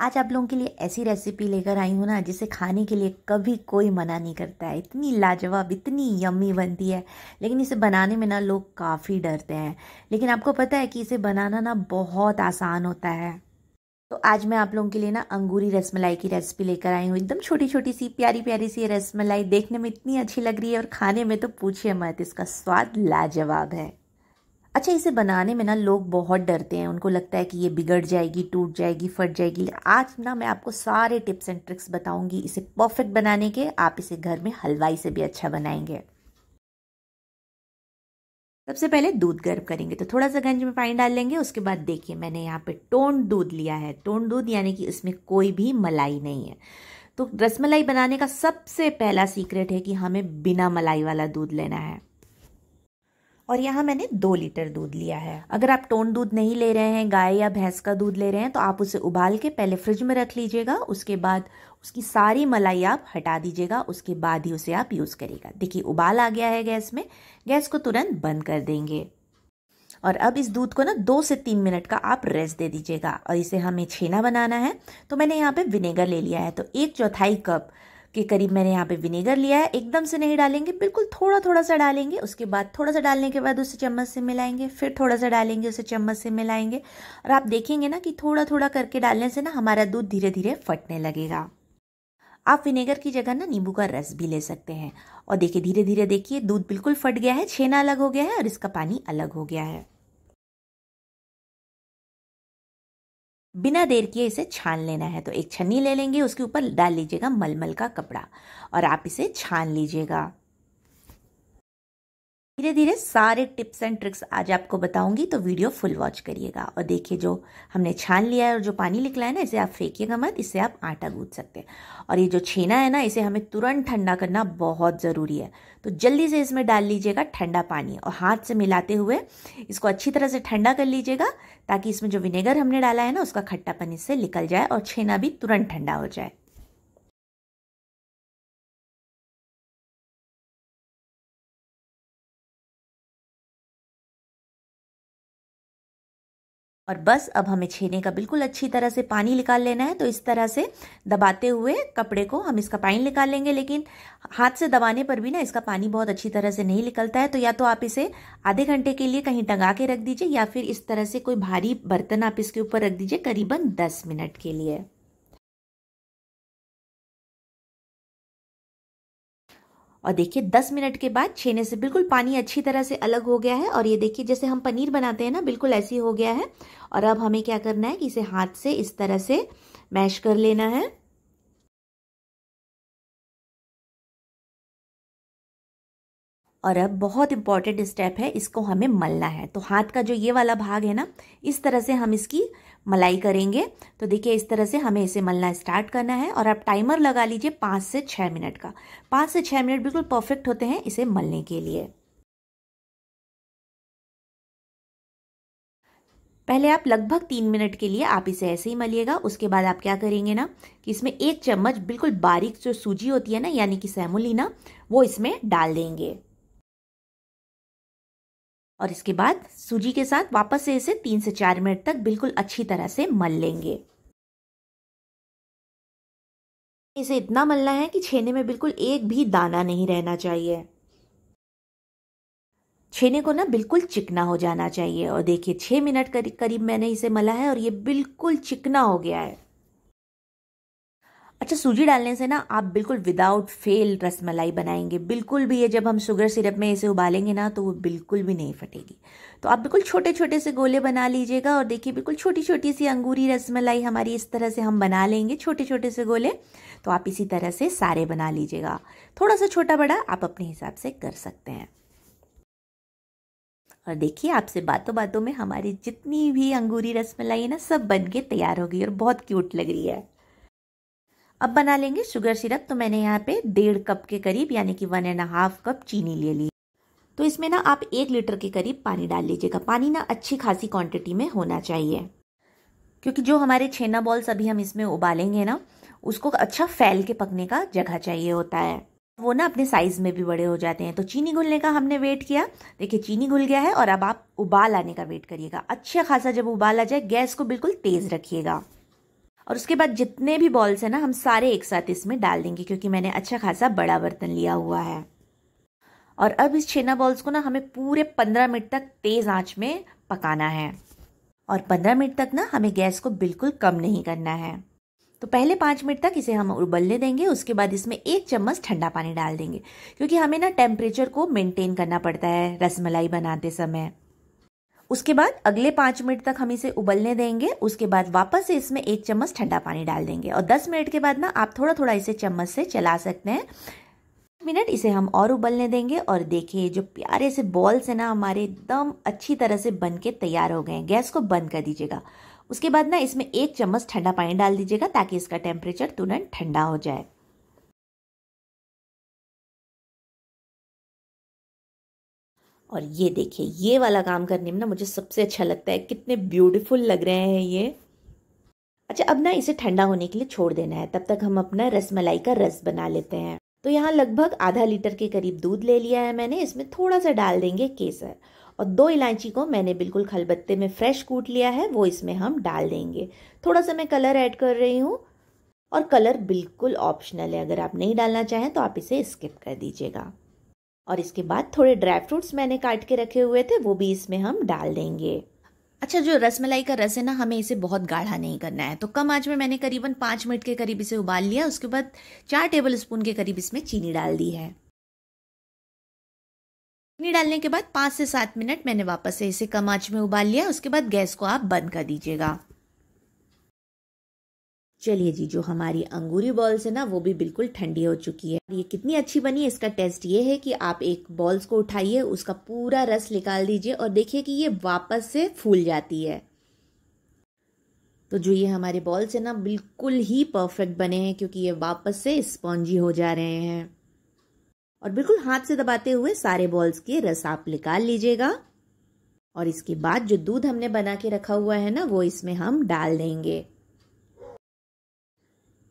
आज आप लोगों के लिए ऐसी रेसिपी लेकर आई हूँ ना जिसे खाने के लिए कभी कोई मना नहीं करता है इतनी लाजवाब इतनी यम्मी बनती है लेकिन इसे बनाने में ना लोग काफ़ी डरते हैं लेकिन आपको पता है कि इसे बनाना ना बहुत आसान होता है तो आज मैं आप लोगों के लिए ना अंगूरी रसमलाई की रेसिपी लेकर आई हूँ एकदम छोटी छोटी सी प्यारी प्यारी सी रसमलाई देखने में इतनी अच्छी लग रही है और खाने में तो पूछिए मत इसका स्वाद लाजवाब है अच्छा इसे बनाने में ना लोग बहुत डरते हैं उनको लगता है कि ये बिगड़ जाएगी टूट जाएगी फट जाएगी आज ना मैं आपको सारे टिप्स एंड ट्रिक्स बताऊंगी इसे परफेक्ट बनाने के आप इसे घर में हलवाई से भी अच्छा बनाएंगे सबसे पहले दूध गर्म करेंगे तो थोड़ा सा गंज में पानी डाल लेंगे उसके बाद देखिए मैंने यहाँ पे टोंड दूध लिया है टोंड दूध यानी कि इसमें कोई भी मलाई नहीं है तो रसमलाई बनाने का सबसे पहला सीक्रेट है कि हमें बिना मलाई वाला दूध लेना है और यहाँ मैंने दो लीटर दूध लिया है अगर आप टोन दूध नहीं ले रहे हैं गाय या भैंस का दूध ले रहे हैं तो आप उसे उबाल के पहले फ्रिज में रख लीजिएगा उसके बाद उसकी सारी मलाई आप हटा दीजिएगा उसके बाद ही उसे आप यूज़ करिएगा देखिए उबाल आ गया है गैस में गैस को तुरंत बंद कर देंगे और अब इस दूध को ना दो से तीन मिनट का आप रेस्ट दे दीजिएगा और इसे हमें छेना बनाना है तो मैंने यहाँ पे विनेगर ले लिया है तो एक चौथाई कप के करीब मैंने यहाँ पे विनेगर लिया है एकदम से नहीं डालेंगे बिल्कुल थोड़ा थोड़ा सा डालेंगे उसके बाद थोड़ा सा डालने के बाद उसे चम्मच से मिलाएंगे फिर थोड़ा सा डालेंगे उसे चम्मच से मिलाएंगे और आप देखेंगे ना कि थोड़ा थोड़ा करके डालने से ना हमारा दूध धीरे धीरे फटने लगेगा आप विनेगर की जगह ना नींबू का रस भी ले सकते हैं और देखिए धीरे धीरे देखिए दूध बिल्कुल फट गया है छेना अलग हो गया है और इसका पानी अलग हो गया है बिना देर किए इसे छान लेना है तो एक छन्नी ले लेंगे उसके ऊपर डाल लीजिएगा मलमल का कपड़ा और आप इसे छान लीजिएगा धीरे धीरे सारे टिप्स एंड ट्रिक्स आज आपको बताऊंगी तो वीडियो फुल वॉच करिएगा और देखिए जो हमने छान लिया है और जो पानी निकला है ना इसे आप फेंकिएगा मत इससे आप आटा गूंथ सकते हैं और ये जो छेना है ना इसे हमें तुरंत ठंडा करना बहुत ज़रूरी है तो जल्दी से इसमें डाल लीजिएगा ठंडा पानी और हाथ से मिलाते हुए इसको अच्छी तरह से ठंडा कर लीजिएगा ताकि इसमें जो विनेगर हमने डाला है ना उसका खट्टापन इससे निकल जाए और छेना भी तुरंत ठंडा हो जाए और बस अब हमें छेने का बिल्कुल अच्छी तरह से पानी निकाल लेना है तो इस तरह से दबाते हुए कपड़े को हम इसका पानी निकाल लेंगे लेकिन हाथ से दबाने पर भी ना इसका पानी बहुत अच्छी तरह से नहीं निकलता है तो या तो आप इसे आधे घंटे के लिए कहीं टंगा के रख दीजिए या फिर इस तरह से कोई भारी बर्तन आप इसके ऊपर रख दीजिए करीबन दस मिनट के लिए और देखिए 10 मिनट के बाद छेने से बिल्कुल पानी अच्छी तरह से अलग हो गया है और ये देखिए जैसे हम पनीर बनाते हैं ना बिल्कुल ऐसे हो गया है और अब हमें क्या करना है कि इसे हाथ से इस तरह से मैश कर लेना है और अब बहुत इंपॉर्टेंट स्टेप है इसको हमें मलना है तो हाथ का जो ये वाला भाग है ना इस तरह से हम इसकी मलाई करेंगे तो देखिए इस तरह से हमें इसे मलना स्टार्ट करना है और आप टाइमर लगा लीजिए पाँच से छः मिनट का पाँच से छः मिनट बिल्कुल परफेक्ट होते हैं इसे मलने के लिए पहले आप लगभग तीन मिनट के लिए आप इसे ऐसे ही मलिएगा उसके बाद आप क्या करेंगे ना कि इसमें एक चम्मच बिल्कुल बारीक जो सूजी होती है ना यानी कि सेमोलिना वो इसमें डाल देंगे और इसके बाद सूजी के साथ वापस से इसे तीन से चार मिनट तक बिल्कुल अच्छी तरह से मल लेंगे इसे इतना मलना है कि छेने में बिल्कुल एक भी दाना नहीं रहना चाहिए छेने को ना बिल्कुल चिकना हो जाना चाहिए और देखिए छह मिनट करीब मैंने इसे मला है और ये बिल्कुल चिकना हो गया है अच्छा सूजी डालने से ना आप बिल्कुल विदाउट फेल रसमलाई बनाएंगे बिल्कुल भी ये जब हम शुगर सिरप में इसे उबालेंगे ना तो वो बिल्कुल भी नहीं फटेगी तो आप बिल्कुल छोटे छोटे से गोले बना लीजिएगा और देखिए बिल्कुल छोटी छोटी सी अंगूरी रसमलाई हमारी इस तरह से हम बना लेंगे छोटे छोटे से गोले तो आप इसी तरह से सारे बना लीजिएगा थोड़ा सा छोटा बड़ा आप अपने हिसाब से कर सकते हैं और देखिए आपसे बातों बातों में हमारी जितनी भी अंगूरी रसमलाई है ना सब बन के तैयार हो गई और बहुत क्यूट लग रही है अब बना लेंगे शुगर सिरप तो मैंने यहाँ पे डेढ़ कप के करीब यानी कि वन एंड हाफ कप चीनी ले ली तो इसमें ना आप एक लीटर के करीब पानी डाल लीजिएगा पानी ना अच्छी खासी क्वांटिटी में होना चाहिए क्योंकि जो हमारे छेना बॉल्स अभी हम इसमें उबालेंगे ना उसको अच्छा फैल के पकने का जगह चाहिए होता है वो ना अपने साइज़ में भी बड़े हो जाते हैं तो चीनी घुलने का हमने वेट किया देखिए चीनी घुल गया है और अब आप उबाल आने का वेट करिएगा अच्छा खासा जब उबाल आ जाए गैस को बिल्कुल तेज़ रखिएगा और उसके बाद जितने भी बॉल्स हैं ना हम सारे एक साथ इसमें डाल देंगे क्योंकि मैंने अच्छा खासा बड़ा बर्तन लिया हुआ है और अब इस छेना बॉल्स को ना हमें पूरे पंद्रह मिनट तक तेज़ आंच में पकाना है और पंद्रह मिनट तक ना हमें गैस को बिल्कुल कम नहीं करना है तो पहले पाँच मिनट तक इसे हम उबलने देंगे उसके बाद इसमें एक चम्मच ठंडा पानी डाल देंगे क्योंकि हमें ना टेम्परेचर को मेंटेन करना पड़ता है रसमलाई बनाते समय उसके बाद अगले पाँच मिनट तक हम इसे उबलने देंगे उसके बाद वापस से इसमें एक चम्मच ठंडा पानी डाल देंगे और दस मिनट के बाद ना आप थोड़ा थोड़ा इसे चम्मच से चला सकते हैं मिनट इसे हम और उबलने देंगे और देखिए जो प्यारे से बॉल्स है ना हमारे एकदम अच्छी तरह से बन के तैयार हो गए हैं गैस को बंद कर दीजिएगा उसके बाद ना इसमें एक चम्मच ठंडा पानी डाल दीजिएगा ताकि इसका टेम्परेचर तुरंत ठंडा हो जाए और ये देखिए ये वाला काम करने में ना मुझे सबसे अच्छा लगता है कितने ब्यूटीफुल लग रहे हैं ये अच्छा अब ना इसे ठंडा होने के लिए छोड़ देना है तब तक हम अपना रसमलाई का रस बना लेते हैं तो यहाँ लगभग आधा लीटर के करीब दूध ले लिया है मैंने इसमें थोड़ा सा डाल देंगे केसर और दो इलायची को मैंने बिल्कुल खलबत्ते में फ्रेश कूट लिया है वो इसमें हम डाल देंगे थोड़ा सा मैं कलर ऐड कर रही हूँ और कलर बिल्कुल ऑप्शनल है अगर आप नहीं डालना चाहें तो आप इसे स्किप कर दीजिएगा और इसके बाद थोड़े ड्राई फ्रूट्स मैंने काट के रखे हुए थे वो भी इसमें हम डाल देंगे अच्छा जो रसमलाई का रस है ना हमें इसे बहुत गाढ़ा नहीं करना है तो कम आंच में मैंने करीबन पाँच मिनट के करीब इसे उबाल लिया उसके बाद चार टेबल स्पून के करीब इसमें चीनी डाल दी है चीनी डालने के बाद पाँच से सात मिनट मैंने वापस से इसे कम आंच में उबाल लिया उसके बाद गैस को आप बंद कर दीजिएगा चलिए जी जो हमारी अंगूरी बॉल्स है ना वो भी बिल्कुल ठंडी हो चुकी है ये कितनी अच्छी बनी है इसका टेस्ट ये है कि आप एक बॉल्स को उठाइए उसका पूरा रस निकाल दीजिए और देखिए कि ये वापस से फूल जाती है तो जो ये हमारे बॉल्स है ना बिल्कुल ही परफेक्ट बने हैं क्योंकि ये वापस से स्पॉन्जी हो जा रहे हैं और बिल्कुल हाथ से दबाते हुए सारे बॉल्स के रस आप निकाल लीजिएगा और इसके बाद जो दूध हमने बना के रखा हुआ है ना वो इसमें हम डाल देंगे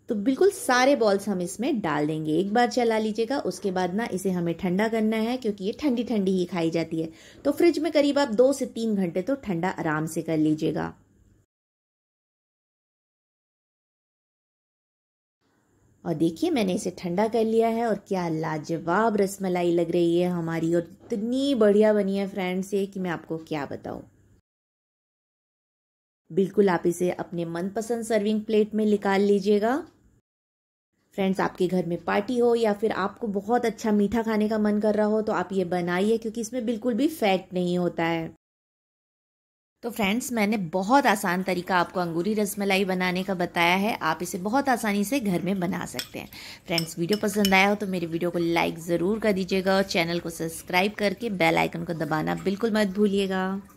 तो बिल्कुल सारे बॉल्स हम इसमें डाल देंगे एक बार चला लीजिएगा उसके बाद ना इसे हमें ठंडा करना है क्योंकि ये ठंडी ठंडी ही खाई जाती है तो फ्रिज में करीब आप दो से तीन घंटे तो ठंडा आराम से कर लीजिएगा और देखिए मैंने इसे ठंडा कर लिया है और क्या लाजवाब रसमलाई लग रही है हमारी और इतनी बढ़िया बनी है फ्रेंड्स ये कि मैं आपको क्या बताऊं बिल्कुल आप इसे अपने मनपसंद सर्विंग प्लेट में निकाल लीजिएगा फ्रेंड्स आपके घर में पार्टी हो या फिर आपको बहुत अच्छा मीठा खाने का मन कर रहा हो तो आप ये बनाइए क्योंकि इसमें बिल्कुल भी फैट नहीं होता है तो फ्रेंड्स मैंने बहुत आसान तरीका आपको अंगूरी रसमलाई बनाने का बताया है आप इसे बहुत आसानी से घर में बना सकते हैं फ्रेंड्स वीडियो पसंद आया हो तो मेरे वीडियो को लाइक ज़रूर कर दीजिएगा और चैनल को सब्सक्राइब करके बेल आइकन को दबाना बिल्कुल मत भूलिएगा